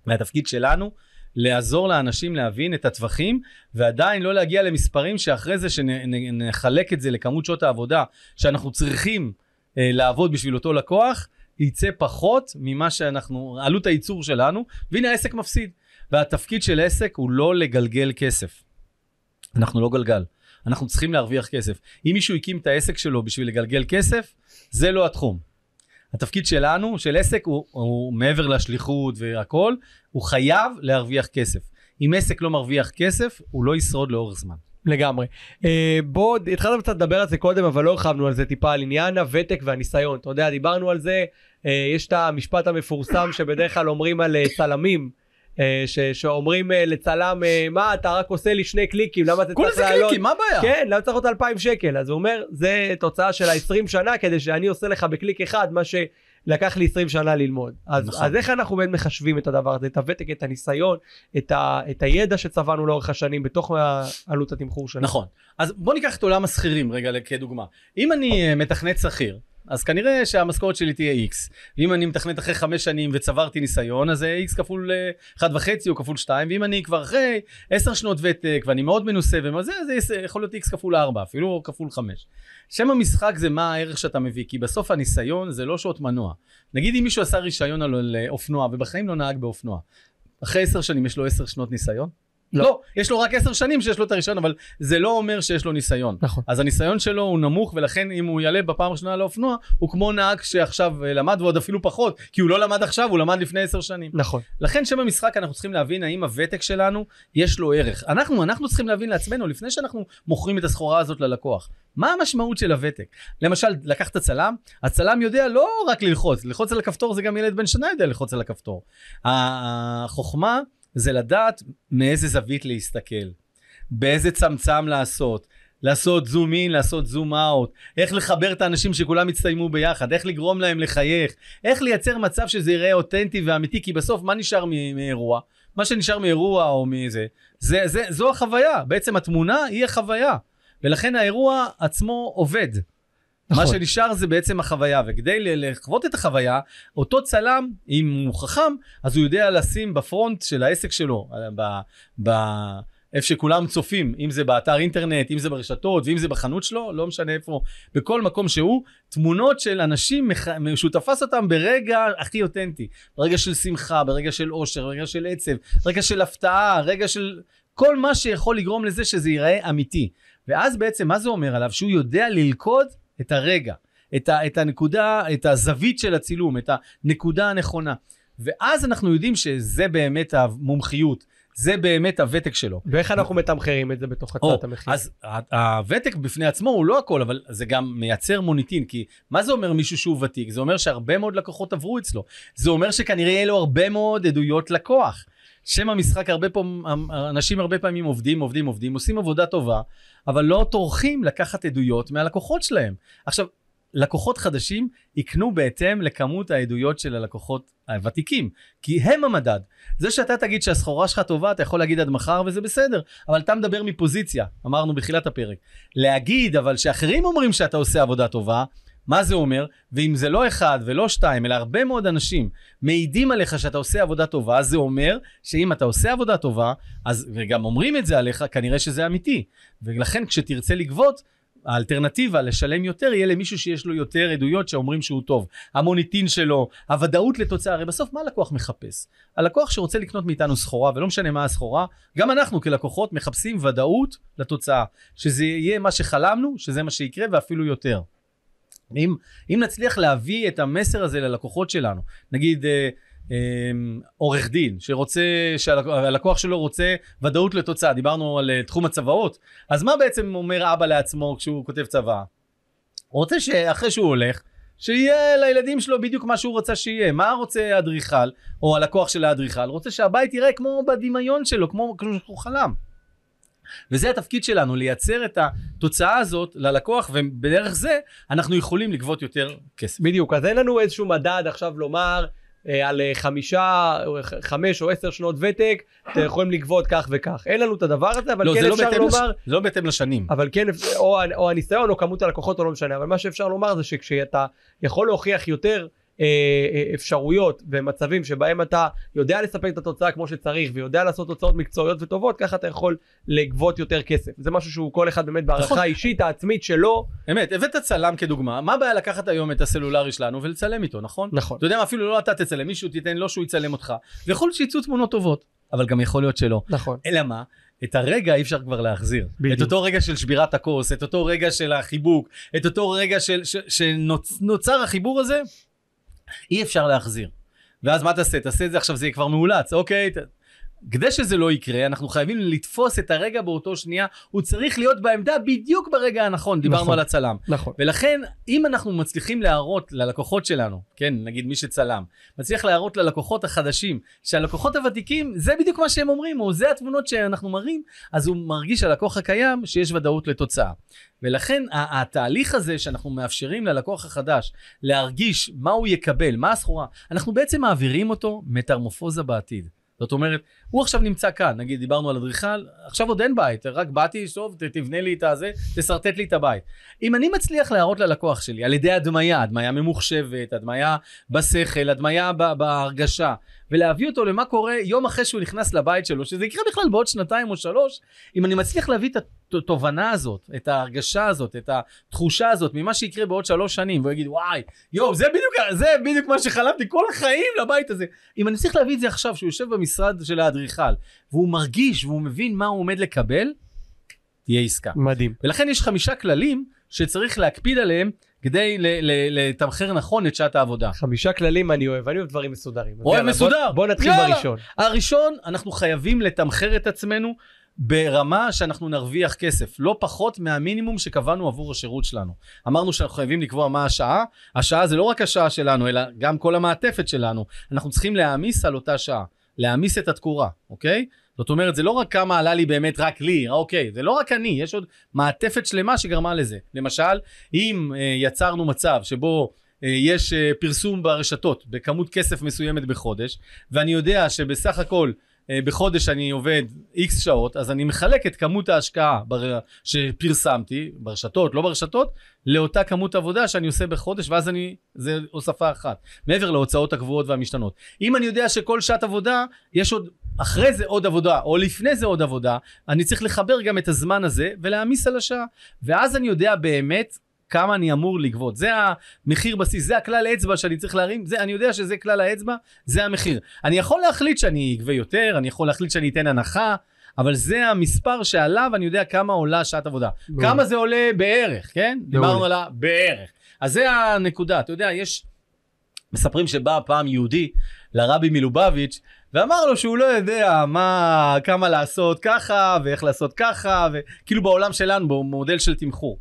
והתפקיד שלנו, לעזור לאנשים להבין את הטווחים, ועדיין לא להגיע למספרים שאחרי זה שנחלק את זה לכמות שעות העבודה שאנחנו צריכים אה, לעבוד בשביל אותו לקוח, יצא פחות ממה שאנחנו, עלות הייצור שלנו, והנה העסק מפסיד. והתפקיד של עסק הוא לא לגלגל כסף. אנחנו לא גלגל. אנחנו צריכים להרוויח כסף. אם מישהו הקים את העסק שלו בשביל לגלגל כסף, זה לא התחום. התפקיד שלנו, של עסק, הוא, הוא מעבר לשליחות והכול, הוא חייב להרוויח כסף. אם עסק לא מרוויח כסף, הוא לא ישרוד לאורך זמן. לגמרי. אה, בוא, התחלנו קצת לדבר על זה קודם, אבל לא הרחבנו על זה טיפה, על עניין הוותק והניסיון. אתה יודע, דיברנו על זה, אה, יש את המשפט המפורסם שבדרך כלל אומרים על אה, צלמים. אה, ש, שאומרים אה, לצלם אה, מה אתה רק עושה לי שני קליקים למה אתה צריך לעלות. כולה זה קליקים מה הבעיה? כן למה צריך עוד 2,000 שקל אז הוא אומר זה תוצאה של ה-20 שנה כדי שאני עושה לך בקליק אחד מה שלקח לי 20 שנה ללמוד. אז, נכון. אז איך אנחנו באמת מחשבים את הדבר הזה את הוותק את הניסיון את, ה, את הידע שצבענו לאורך השנים בתוך עלות התמחור שלנו. נכון אז בוא ניקח את עולם השכירים רגע כדוגמה אם אני מתכנת שכיר. אז כנראה שהמשכורת שלי תהיה X. ואם אני מתכנת אחרי חמש שנים וצברתי ניסיון, אז זה X כפול 1.5 אה, או כפול 2, ואם אני כבר אחרי 10 שנות ותק ואני מאוד מנוסה ומזה, זה יכול להיות X כפול 4, אפילו כפול 5. שם המשחק זה מה הערך שאתה מביא, כי בסוף הניסיון זה לא שעות מנוע. נגיד אם מישהו עשה רישיון על אה, אופנוע ובחיים לא נהג באופנוע, אחרי 10 שנים יש לו 10 שנות ניסיון? לא. לא, יש לו רק עשר שנים שיש לו את הרישיון, אבל זה לא אומר שיש לו ניסיון. נכון. אז הניסיון שלו הוא נמוך, ולכן אם הוא יעלה בפעם הראשונה לאופנוע, הוא כמו נהג שעכשיו אה, למד, ועוד אפילו פחות, כי הוא לא למד עכשיו, הוא למד לפני עשר שנים. נכון. לכן שם המשחק אנחנו צריכים להבין האם הוותק שלנו, יש לו ערך. אנחנו, אנחנו צריכים להבין לעצמנו, לפני שאנחנו מוכרים את הסחורה הזאת ללקוח, מה המשמעות של הוותק? למשל, לקחת צלם, הצלם יודע לא רק ללחוץ, ללחוץ על הכפתור זה גם ילד בן שנה יודע ללחוץ על הכפתור. החוכמה... זה לדעת מאיזה זווית להסתכל, באיזה צמצם לעשות, לעשות זום אין, לעשות זום אאוט, איך לחבר את האנשים שכולם יצטיימו ביחד, איך לגרום להם לחייך, איך לייצר מצב שזה יראה אותנטי ואמיתי, כי בסוף מה נשאר מאירוע? מה שנשאר מאירוע או מזה, זה, זה, זו החוויה, בעצם התמונה היא החוויה, ולכן האירוע עצמו עובד. נכון. מה שנשאר זה בעצם החוויה, וכדי לחוות את החוויה, אותו צלם, אם הוא חכם, אז הוא יודע לשים בפרונט של העסק שלו, אה, ב... ב איפה שכולם צופים, אם זה באתר אינטרנט, אם זה ברשתות, ואם זה בחנות שלו, לא משנה איפה, בכל מקום שהוא, תמונות של אנשים מח... שהוא תפס אותם ברגע הכי אותנטי, ברגע של שמחה, ברגע של אושר, ברגע של עצב, רגע של הפתעה, רגע של כל מה שיכול לגרום לזה שזה ייראה אמיתי. ואז בעצם מה זה אומר עליו? שהוא יודע ללכוד את הרגע, את, ה, את הנקודה, את הזווית של הצילום, את הנקודה הנכונה. ואז אנחנו יודעים שזה באמת המומחיות, זה באמת הוותק שלו. ואיך אנחנו מתמחרים את זה בתוך הצעת המחיר? אז הוותק בפני עצמו הוא לא הכל, אבל זה גם מייצר מוניטין, כי מה זה אומר מישהו שהוא ותיק? זה אומר שהרבה מאוד לקוחות עברו אצלו. זה אומר שכנראה יהיה לו הרבה מאוד עדויות לקוח. שם המשחק הרבה פעמים, אנשים הרבה פעמים עובדים, עובדים, עובדים, עושים עבודה טובה, אבל לא טורחים לקחת עדויות מהלקוחות שלהם. עכשיו, לקוחות חדשים יקנו בהתאם לכמות העדויות של הלקוחות הוותיקים, כי הם המדד. זה שאתה תגיד שהסחורה שלך טובה, אתה יכול להגיד עד מחר וזה בסדר, אבל אתה מדבר מפוזיציה, אמרנו בתחילת הפרק. להגיד אבל שאחרים אומרים שאתה עושה עבודה טובה, מה זה אומר? ואם זה לא אחד ולא שתיים, אלא הרבה מאוד אנשים מעידים עליך שאתה עושה עבודה טובה, זה אומר שאם אתה עושה עבודה טובה, אז, וגם אומרים את זה עליך, כנראה שזה אמיתי. ולכן כשתרצה לגבות, האלטרנטיבה לשלם יותר יהיה למישהו שיש לו יותר עדויות שאומרים שהוא טוב. המוניטין שלו, הוודאות לתוצאה, הרי בסוף מה הלקוח מחפש? הלקוח שרוצה לקנות מאיתנו סחורה, ולא משנה מה הסחורה, גם אנחנו כלקוחות מחפשים ודאות לתוצאה. שזה יהיה מה שחלמנו, שזה מה שיקרה ואפילו יותר. אם, אם נצליח להביא את המסר הזה ללקוחות שלנו, נגיד אה, אה, עורך דין שרוצה, שהלקוח שלו רוצה ודאות לתוצאה, דיברנו על אה, תחום הצוואות, אז מה בעצם אומר אבא לעצמו כשהוא כותב צוואה? הוא רוצה שאחרי שהוא הולך, שיהיה לילדים שלו בדיוק מה שהוא רוצה שיהיה. מה רוצה האדריכל, או הלקוח של האדריכל? רוצה שהבית יראה כמו בדמיון שלו, כמו שהוא חלם. וזה התפקיד שלנו, לייצר את התוצאה הזאת ללקוח, ובדרך זה אנחנו יכולים לגבות יותר כסף. בדיוק, אז אין לנו איזשהו מדד עכשיו לומר, אה, על אה, חמישה, אה, חמש או עשר שנות ותק, אתם יכולים לגבות כך וכך. אין לנו את הדבר הזה, אבל לא, כן לא אפשר לא לומר... לש... זה לא בהתאם לשנים. אבל כן, או, או הניסיון, או כמות הלקוחות, או לא משנה. אבל מה שאפשר לומר זה שכשאתה יכול להוכיח יותר אה, אה, אפשרויות ומצבים שבהם אתה יודע לספק את התוצאה כמו שצריך ויודע לעשות תוצאות מקצועיות וטובות ככה אתה יכול לגבות יותר כסף זה משהו שהוא כל אחד באמת בהערכה נכון. האישית העצמית שלו. אמת הבאת צלם כדוגמה מה הבעיה לקחת היום את הסלולרי שלנו ולצלם איתו נכון נכון אתה יודע מה אפילו לא אתה תצלם מישהו תיתן לו לא שהוא יצלם אותך ויכול להיות שיצאו תמונות טובות אבל גם יכול להיות שלא נכון אלא מה את הרגע אי אפשר כבר להחזיר. בדיוק. את אותו רגע של שבירת הכוס, את אותו רגע של החיבוק, את אותו רגע של, ש, שנוצר החיבור הזה, אי אפשר להחזיר. ואז מה תעשה? תעשה את זה עכשיו, זה יהיה כבר מאולץ, אוקיי? ת... כדי שזה לא יקרה, אנחנו חייבים לתפוס את הרגע באותו שנייה, הוא צריך להיות בעמדה בדיוק ברגע הנכון, דיברנו נכון, על הצלם. נכון. ולכן, אם אנחנו מצליחים להראות ללקוחות שלנו, כן, נגיד מי שצלם, מצליח להראות ללקוחות החדשים, שהלקוחות הוותיקים, זה בדיוק מה שהם אומרים, או זה התמונות שאנחנו מראים, אז הוא מרגיש, הלקוח הקיים, שיש ודאות לתוצאה. ולכן התהליך הזה שאנחנו מאפשרים ללקוח החדש להרגיש מה הוא יקבל, מה הסחורה, אנחנו בעצם מעבירים אותו מטרמופוזה בעתיד. זאת אומרת, הוא עכשיו נמצא כאן, נגיד דיברנו על אדריכל, עכשיו עוד אין בית, רק באתי, שוב, תבנה לי את הזה, תשרטט לי את הבית. אם אני מצליח להראות ללקוח שלי על ידי הדמיה, הדמיה ממוחשבת, הדמיה בשכל, הדמיה בהרגשה, ולהביא אותו למה קורה יום אחרי שהוא נכנס לבית שלו, שזה יקרה בכלל בעוד שנתיים או שלוש, אם אני מצליח להביא את התובנה הזאת, את ההרגשה הזאת, את התחושה הזאת, ממה שיקרה בעוד שלוש שנים, והוא יגיד וואי, יואו, זה זה בדיוק מה שחלמתי כל החיים לבית הזה. אם אני צריך להביא את זה עכשיו, שהוא יושב במשרד של האדריכל, והוא מרגיש והוא מבין מה הוא עומד לקבל, תהיה עסקה. מדהים. ולכן יש חמישה כללים שצריך להקפיד עליהם כדי לתמחר נכון את שעת העבודה. חמישה כללים אני אוהב, אני אוהב דברים מסודרים. אוהב יאללה, מסודר. בוא, בוא נתחיל יאללה. בראשון. הראשון, אנחנו חייבים לתמחר את עצמנו ברמה שאנחנו נרוויח כסף, לא פחות מהמינימום שקבענו עבור השירות שלנו. אמרנו שאנחנו חייבים לקבוע מה השעה, השעה זה לא רק השעה שלנו, אלא גם כל המעטפת שלנו. אנחנו צריכים להעמיס על אותה שעה, להעמיס את התקורה, אוקיי? זאת אומרת, זה לא רק כמה עלה לי באמת רק לי, אה, אוקיי, זה לא רק אני, יש עוד מעטפת שלמה שגרמה לזה. למשל, אם אה, יצרנו מצב שבו אה, יש אה, פרסום ברשתות בכמות כסף מסוימת בחודש, ואני יודע שבסך הכל אה, בחודש אני עובד איקס שעות, אז אני מחלק את כמות ההשקעה בר... שפרסמתי, ברשתות, לא ברשתות, לאותה כמות עבודה שאני עושה בחודש, ואז אני, זה הוספה אחת, מעבר להוצאות הקבועות והמשתנות. אם אני יודע שכל שעת עבודה יש עוד אחרי זה עוד עבודה, או לפני זה עוד עבודה, אני צריך לחבר גם את הזמן הזה ולהעמיס על השעה. ואז אני יודע באמת כמה אני אמור לגבות. זה המחיר בסיס, זה הכלל האצבע שאני צריך להרים, זה, אני יודע שזה כלל האצבע, זה המחיר. אני יכול להחליט שאני אגבה יותר, אני יכול להחליט שאני אתן הנחה, אבל זה המספר שעליו אני יודע כמה עולה שעת עבודה. בוא. כמה זה עולה בערך, כן? בוא. דיברנו על הבערך. אז זה הנקודה, אתה יודע, יש... מספרים שבא פעם יהודי לרבי מלובביץ' ואמר לו שהוא לא יודע מה, כמה לעשות ככה, ואיך לעשות ככה, וכאילו בעולם שלנו, במודל של תמחור.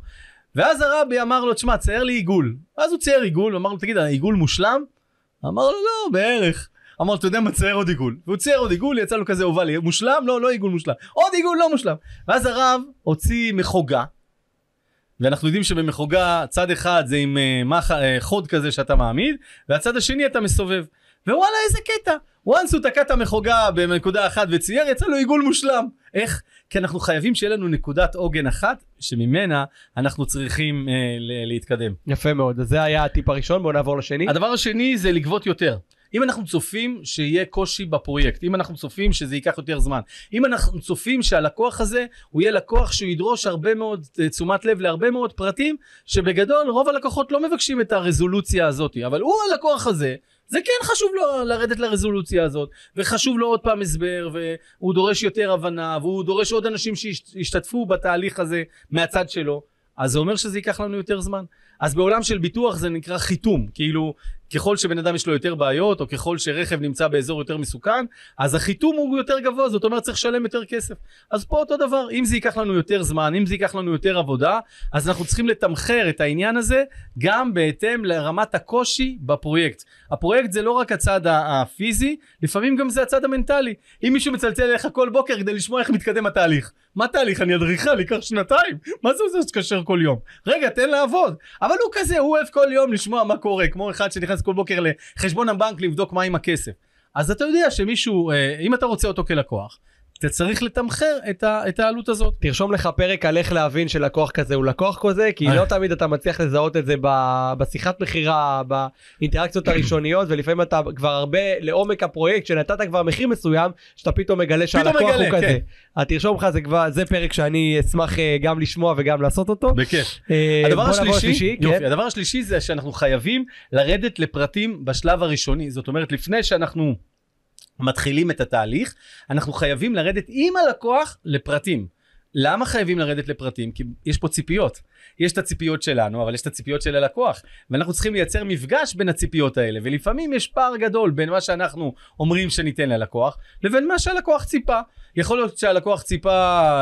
ואז הרבי אמר לו, תשמע, צייר לי עיגול. ואז הוא צייר עיגול, אמר לו, תגיד, העיגול מושלם? אמר לו, לא, בערך. אמר לו, אתה יודע מה, צייר עוד עיגול. והוא צייר עוד עיגול, יצא לו כזה אובלי. מושלם? לא, לא עיגול מושלם. עוד עיגול לא מושלם. ואז הרב הוציא מחוגה, ואנחנו יודעים שבמחוגה צד אחד זה עם uh, מח... uh, חוד כזה שאתה מעמיד, והצד השני אתה מסובב. ווואלה, איזה קטע. וואנס הוא תקע את המחוגה בנקודה אחת וצייר, יצא לו עיגול מושלם. איך? כי אנחנו חייבים שיהיה לנו נקודת עוגן אחת, שממנה אנחנו צריכים אה, להתקדם. יפה מאוד, אז זה היה הטיפ הראשון, בואו נעבור לשני. הדבר השני זה לגבות יותר. אם אנחנו צופים שיהיה קושי בפרויקט, אם אנחנו צופים שזה ייקח יותר זמן, אם אנחנו צופים שהלקוח הזה הוא יהיה לקוח שהוא ידרוש הרבה מאוד אה, תשומת לב להרבה מאוד פרטים, שבגדול רוב הלקוחות לא מבקשים את הרזולוציה הזאת, אבל הוא הלקוח הזה זה כן חשוב לו לרדת לרזולוציה הזאת, וחשוב לו עוד פעם הסבר, והוא דורש יותר הבנה, והוא דורש עוד אנשים שישתתפו בתהליך הזה מהצד שלו, אז זה אומר שזה ייקח לנו יותר זמן. אז בעולם של ביטוח זה נקרא חיתום, כאילו ככל שבן אדם יש לו יותר בעיות, או ככל שרכב נמצא באזור יותר מסוכן, אז החיתום הוא יותר גבוה, זאת אומרת צריך לשלם יותר כסף. אז פה אותו דבר, אם זה ייקח לנו יותר זמן, אם זה ייקח לנו יותר עבודה, אז אנחנו צריכים לתמחר את העניין הזה גם בהתאם לרמת הקושי בפרויקט. הפרויקט זה לא רק הצד הפיזי, לפעמים גם זה הצד המנטלי. אם מישהו מצלצל אליך כל בוקר כדי לשמוע איך מתקדם התהליך. מה תהליך? אני אדריכל, ייקח שנתיים. מה זה עוזר שתקשר כל יום? רגע, תן לעבוד. אבל הוא כזה, הוא אוהב כל יום לשמוע מה קורה, כמו אחד שנכנס כל בוקר לחשבון הבנק לבדוק מה עם הכסף. אז אתה יודע שמישהו, אה, אם אתה רוצה אותו כלקוח, אתה צריך לתמחר את, ה, את העלות הזאת. תרשום לך פרק על איך להבין שלקוח כזה הוא לקוח כזה, כי לא אה. תמיד אתה מצליח לזהות את זה ב, בשיחת מכירה, באינטראקציות הראשוניות, ולפעמים אתה כבר הרבה לעומק הפרויקט, שנתת כבר מחיר מסוים, שאתה פתאום מגלה שהלקוח פתאום מגלה, הוא כזה. כן. תרשום לך, זה כבר, זה פרק שאני אשמח אה, גם לשמוע וגם לעשות אותו. בכיף. אה, הדבר השלישי, כן. יופי, כן. הדבר השלישי זה שאנחנו חייבים לרדת לפרטים בשלב הראשוני. זאת אומרת, לפני שאנחנו... מתחילים את התהליך, אנחנו חייבים לרדת עם הלקוח לפרטים. למה חייבים לרדת לפרטים? כי יש פה ציפיות. יש את הציפיות שלנו, אבל יש את הציפיות של הלקוח. ואנחנו צריכים לייצר מפגש בין הציפיות האלה, ולפעמים יש פער גדול בין מה שאנחנו אומרים שניתן ללקוח, לבין מה שהלקוח ציפה. יכול להיות שהלקוח ציפה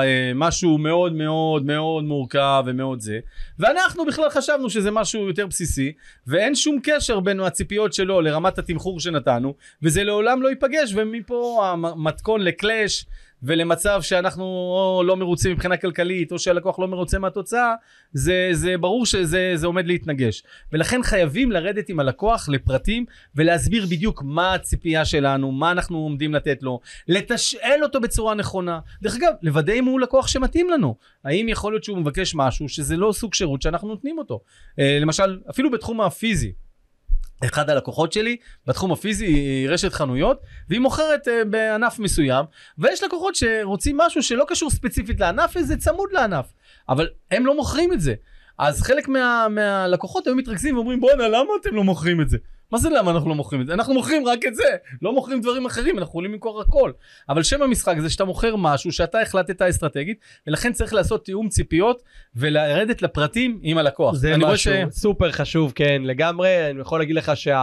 אה, משהו מאוד מאוד מאוד מורכב ומאוד זה, ואנחנו בכלל חשבנו שזה משהו יותר בסיסי, ואין שום קשר בין הציפיות שלו לרמת התמחור שנתנו, וזה לעולם לא ייפגש, ומפה המתכון לקלאש ולמצב שאנחנו או לא מרוצים מבחינה כלכלית או שהלקוח לא מרוצה מהתוצאה זה, זה ברור שזה זה עומד להתנגש ולכן חייבים לרדת עם הלקוח לפרטים ולהסביר בדיוק מה הציפייה שלנו מה אנחנו עומדים לתת לו לתשאל אותו בצורה נכונה דרך אגב לוודא אם הוא לקוח שמתאים לנו האם יכול להיות שהוא מבקש משהו שזה לא סוג שירות שאנחנו נותנים אותו אה, למשל אפילו בתחום הפיזי אחד הלקוחות שלי בתחום הפיזי היא רשת חנויות והיא מוכרת uh, בענף מסוים ויש לקוחות שרוצים משהו שלא קשור ספציפית לענף איזה צמוד לענף אבל הם לא מוכרים את זה אז חלק מה, מהלקוחות היו מתרכזים ואומרים בואנה למה אתם לא מוכרים את זה מה זה למה אנחנו לא מוכרים את זה? אנחנו מוכרים רק את זה, לא מוכרים דברים אחרים, אנחנו יכולים למכור הכל. אבל שם המשחק זה שאתה מוכר משהו שאתה החלטת אסטרטגית, ולכן צריך לעשות תיאום ציפיות ולרדת לפרטים עם הלקוח. זה משהו ש... סופר חשוב, כן, לגמרי. אני יכול להגיד לך שגם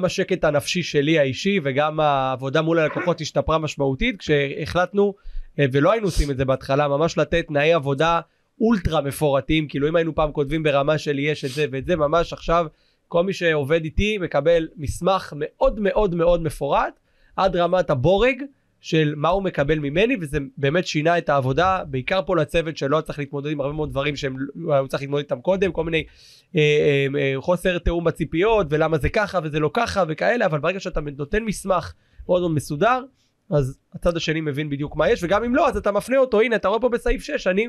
שה... השקט הנפשי שלי האישי וגם העבודה מול הלקוחות השתפרה משמעותית כשהחלטנו אה, ולא היינו עושים את זה בהתחלה ממש לתת תנאי עבודה אולטרה מפורטים כאילו אם היינו פעם כותבים ברמה של יש את זה ואת זה ממש עכשיו כל מי שעובד איתי מקבל מסמך מאוד מאוד מאוד מפורט עד רמת הבורג של מה הוא מקבל ממני וזה באמת שינה את העבודה בעיקר פה לצוות שלא צריך להתמודד עם הרבה מאוד דברים שהוא לא, צריך להתמודד איתם קודם כל מיני אה, אה, אה, חוסר תיאום בציפיות ולמה זה ככה וזה לא ככה וכאלה אבל ברגע שאתה נותן מסמך מאוד מאוד מסודר אז הצד השני מבין בדיוק מה יש וגם אם לא אז אתה מפנה אותו הנה אתה רואה פה בסעיף 6 אני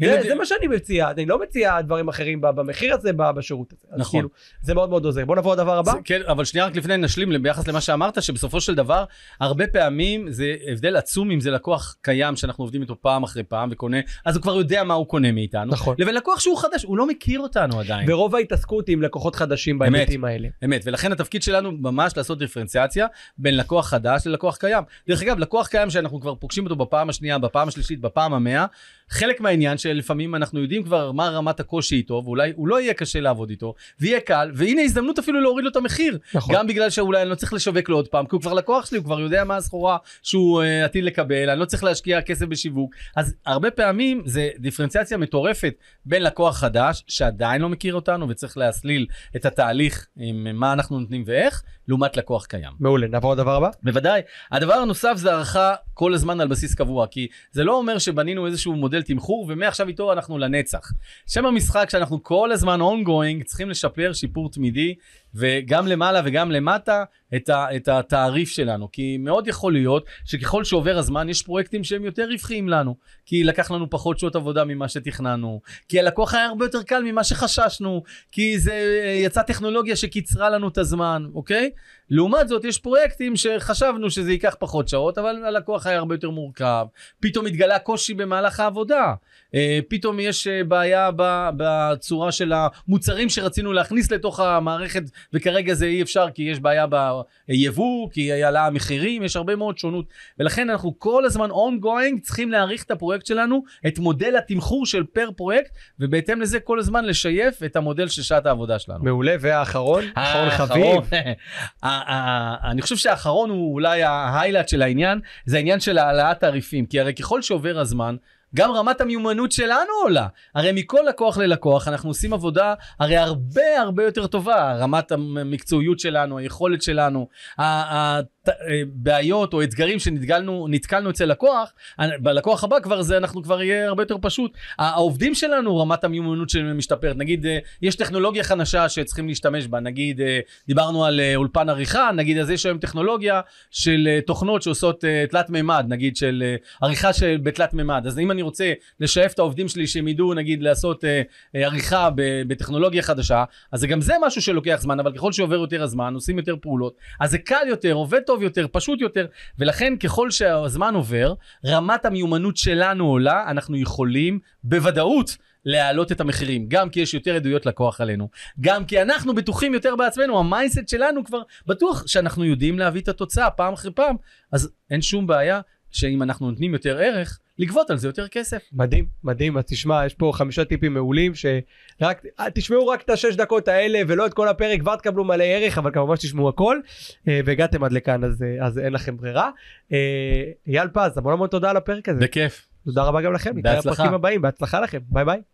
זה, זה מה שאני מציע, אני לא מציע דברים אחרים במחיר הזה, בשירות הזה. נכון. כאילו, זה מאוד מאוד עוזר. בוא נבוא לדבר הבא. זה, כן, אבל שנייה רק לפני נשלים ביחס למה שאמרת, שבסופו של דבר, הרבה פעמים זה הבדל עצום אם זה לקוח קיים שאנחנו עובדים איתו פעם אחרי פעם וקונה, אז הוא כבר יודע מה הוא קונה מאיתנו. נכון. לבין לקוח שהוא חדש, הוא לא מכיר אותנו עדיין. ורוב ההתעסקות היא עם לקוחות חדשים בהיבטים האלה. אמת, ולכן התפקיד שלנו ממש לעשות דיפרנציאציה בין לקוח חדש ללקוח קיים. דרך אגב, לקוח קיים שאנחנו כבר פוגשים אותו בפעם השנייה, בפעם השלישית, בפעם המאה, חלק מהעניין שלפעמים אנחנו יודעים כבר מה רמת הקושי איתו, ואולי הוא לא יהיה קשה לעבוד איתו, ויהיה קל, והנה הזדמנות אפילו להוריד לו את המחיר. נכון. גם בגלל שאולי אני לא צריך לשווק לו עוד פעם, כי הוא כבר לקוח שלי, הוא כבר יודע מה הסחורה שהוא uh, עתיד לקבל, אני לא צריך להשקיע כסף בשיווק. אז הרבה פעמים זה דיפרנציאציה מטורפת בין לקוח חדש, שעדיין לא מכיר אותנו וצריך להסליל את התהליך עם מה אנחנו נותנים ואיך, לעומת לקוח קיים. מעולה, נעבור לדבר הבא? בוודאי. הדבר הנוסף זה הערכה כל הזמן על בסיס קבוע, כי זה לא אומר שבנינו איזשהו מודל תמחור ומעכשיו איתו אנחנו לנצח. שם המשחק שאנחנו כל הזמן ongoing צריכים לשפר שיפור תמידי וגם למעלה וגם למטה את, ה, את התעריף שלנו. כי מאוד יכול להיות שככל שעובר הזמן יש פרויקטים שהם יותר רווחיים לנו. כי לקח לנו פחות שעות עבודה ממה שתכננו, כי הלקוח היה הרבה יותר קל ממה שחששנו, כי זה יצא טכנולוגיה שקיצרה לנו את הזמן, אוקיי? לעומת זאת יש פרויקטים שחשבנו שזה ייקח פחות שעות, אבל הלקוח היה הרבה יותר מורכב. פתאום התגלה קושי במהלך העבודה. אה, פתאום יש אה, בעיה בצורה של המוצרים שרצינו להכניס לתוך המערכת וכרגע זה אי אפשר כי יש בעיה ביבוא, כי עלה המחירים, יש הרבה מאוד שונות. ולכן אנחנו כל הזמן ongoing צריכים להעריך את הפרויקט שלנו, את מודל התמחור של פר פרויקט, ובהתאם לזה כל הזמן לשייף את המודל של שעת העבודה שלנו. מעולה, והאחרון, אחרון חביב. *laughs* אני חושב שהאחרון הוא אולי ההיילאט של העניין, זה העניין של העלאת תעריפים, כי הרי ככל שעובר הזמן, גם רמת המיומנות שלנו עולה. הרי מכל לקוח ללקוח אנחנו עושים עבודה הרי הרבה הרבה יותר טובה, רמת המקצועיות שלנו, היכולת שלנו, אה, בעיות או אתגרים שנתקלנו אצל לקוח, אה, בלקוח הבא כבר זה אנחנו כבר יהיה הרבה יותר פשוט. העובדים שלנו רמת המיומנות שלהם משתפרת, נגיד אה, יש טכנולוגיה חדשה שצריכים להשתמש בה, נגיד דיברנו על אולפן עריכה, נגיד אז יש היום טכנולוגיה של תוכנות שעושות תלת מימד, נגיד של עריכה של בתלת מימד, אז אם אני רוצה לשאף את העובדים שלי שהם ידעו נגיד לעשות עריכה בטכנולוגיה חדשה, אז גם זה משהו שלוקח זמן, אבל ככל שעובר יותר הזמן עושים יותר פעולות, אז זה קל יותר, עובד טוב טוב יותר, פשוט יותר, ולכן ככל שהזמן עובר, רמת המיומנות שלנו עולה, אנחנו יכולים בוודאות להעלות את המחירים, גם כי יש יותר עדויות לקוח עלינו, גם כי אנחנו בטוחים יותר בעצמנו, המיינדסט שלנו כבר בטוח שאנחנו יודעים להביא את התוצאה פעם אחרי פעם, אז אין שום בעיה שאם אנחנו נותנים יותר ערך, לגבות על זה יותר כסף. מדהים, מדהים, אז תשמע, יש פה חמישה טיפים מעולים שרק, אה, תשמעו רק את השש דקות האלה ולא את כל הפרק, כבר תקבלו מלא ערך, אבל כמובן שתשמעו הכל, אה, והגעתם עד לכאן, אז, אה, אז אין לכם ברירה. אייל פז, המון המון תודה על הפרק הזה. בכיף. תודה רבה גם לכם, נתראה בפרקים הבאים, בהצלחה לכם, ביי ביי.